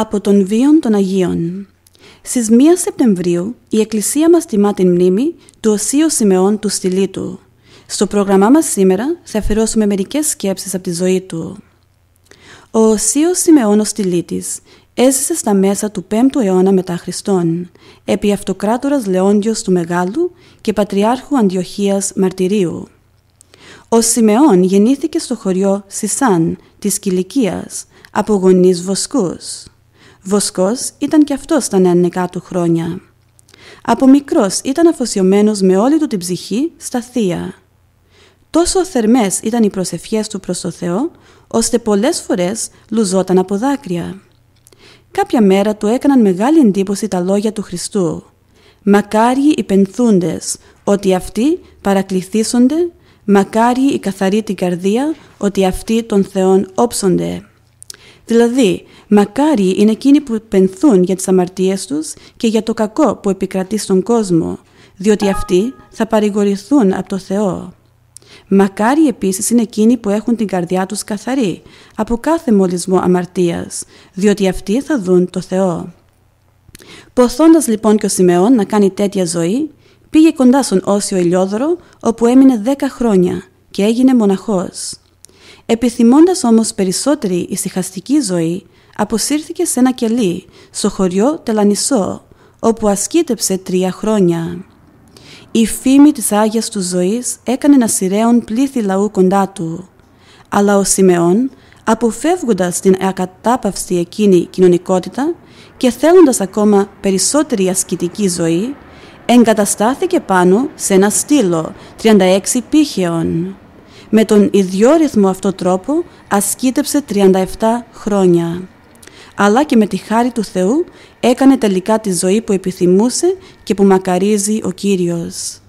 από τον Βίον των Αγίων. Στις 1 Σεπτεμβρίου η Εκκλησία μας τιμά την μνήμη του Οσίου Σιμεών του Στυλίτου. Στο πρόγραμμά μας σήμερα θα αφιερώσουμε μερικές σκέψεις από τη ζωή του. Ο Οσιο Σιμεών ο Στυλίτης έζησε στα μέσα του 5ου αιώνα μετά Χριστόν, επί αυτοκράτορας Λεόντιος του Μεγάλου και Πατριάρχου Αντιοχίας Μαρτυρίου. Ο Σιμεών γεννήθηκε στο χωριό Σισάν της Κιλικίας από γονείς βοσκούς. Βοσκός ήταν και αυτός στα νεανικά του χρόνια. Από μικρός ήταν αφοσιωμένος με όλη του την ψυχή στα θεία. Τόσο θερμές ήταν οι προσευχές του προς το Θεό, ώστε πολλές φορές λουζόταν από δάκρυα. Κάποια μέρα του έκαναν μεγάλη εντύπωση τα λόγια του Χριστού. «Μακάριοι οι πενθούντες, ότι αυτοί παρακληθήσονται, μακάριοι οι καθαροί την καρδία, ότι αυτοί των Θεών όψονται». Δηλαδή, μακάρι είναι εκείνοι που πενθούν για τις αμαρτίες τους και για το κακό που επικρατεί στον κόσμο, διότι αυτοί θα παρηγορηθούν από το Θεό. Μακάρι επίσης είναι εκείνοι που έχουν την καρδιά τους καθαρή από κάθε μολυσμό αμαρτίας, διότι αυτοί θα δουν το Θεό. Ποθώντας λοιπόν και ο Σιμεών να κάνει τέτοια ζωή, πήγε κοντά στον Όσιο Ηλιόδωρο όπου έμεινε δέκα χρόνια και έγινε μοναχός. Επιθυμώντας όμως περισσότερη ησυχαστική ζωή, αποσύρθηκε σε ένα κελί, στο χωριό Τελανισό, όπου ασκήτεψε τρία χρόνια. Η φήμη της Άγιας του ζωής έκανε να σειραίων πλήθη λαού κοντά του. Αλλά ο Σιμεών, αποφεύγοντας την ακατάπαυστη εκείνη κοινωνικότητα και θέλοντας ακόμα περισσότερη ασκητική ζωή, εγκαταστάθηκε πάνω σε ένα στήλο 36 πύχεων. Με τον ιδιόρυθμο αυτό τρόπο ασκήτεψε 37 χρόνια. Αλλά και με τη χάρη του Θεού έκανε τελικά τη ζωή που επιθυμούσε και που μακαρίζει ο Κύριος.